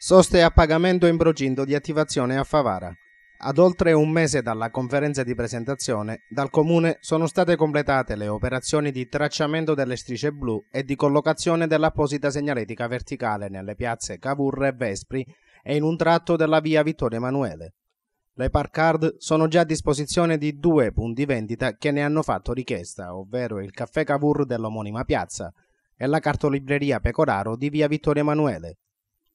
Soste a pagamento in procinto di attivazione a Favara. Ad oltre un mese dalla conferenza di presentazione, dal Comune sono state completate le operazioni di tracciamento delle strisce blu e di collocazione dell'apposita segnaletica verticale nelle piazze Cavour e Vespri e in un tratto della via Vittorio Emanuele. Le park card sono già a disposizione di due punti vendita che ne hanno fatto richiesta, ovvero il caffè Cavour dell'omonima piazza e la cartolibreria Pecoraro di via Vittorio Emanuele,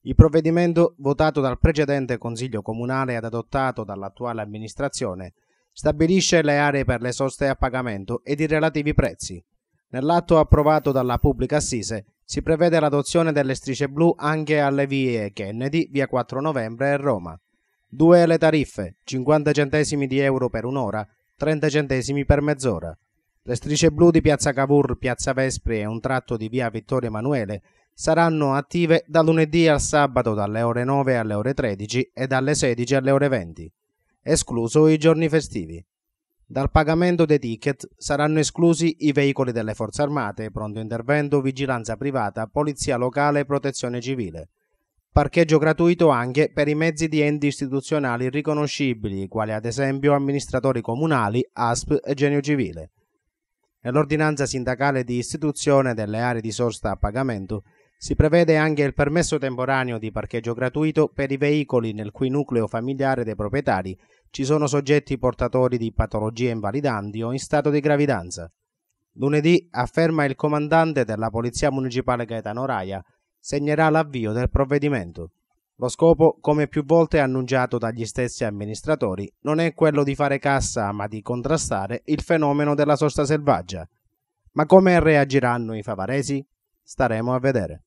il provvedimento votato dal precedente Consiglio Comunale ed adottato dall'attuale amministrazione stabilisce le aree per le soste a pagamento ed i relativi prezzi. Nell'atto approvato dalla Pubblica Assise si prevede l'adozione delle strisce blu anche alle vie Kennedy, via 4 novembre e Roma. Due le tariffe, 50 centesimi di euro per un'ora, 30 centesimi per mezz'ora. Le strisce blu di piazza Cavour, piazza Vespri e un tratto di via Vittorio Emanuele saranno attive da lunedì al sabato dalle ore 9 alle ore 13 e dalle 16 alle ore 20, escluso i giorni festivi. Dal pagamento dei ticket saranno esclusi i veicoli delle Forze Armate, pronto intervento, vigilanza privata, polizia locale e protezione civile. Parcheggio gratuito anche per i mezzi di enti istituzionali riconoscibili, quali ad esempio amministratori comunali, ASP e Genio Civile. Nell'ordinanza sindacale di istituzione delle aree di sosta a pagamento si prevede anche il permesso temporaneo di parcheggio gratuito per i veicoli nel cui nucleo familiare dei proprietari ci sono soggetti portatori di patologie invalidanti o in stato di gravidanza. Lunedì, afferma il comandante della Polizia Municipale Gaetano Raia, segnerà l'avvio del provvedimento. Lo scopo, come più volte annunciato dagli stessi amministratori, non è quello di fare cassa, ma di contrastare il fenomeno della sosta selvaggia. Ma come reagiranno i favaresi? Staremo a vedere.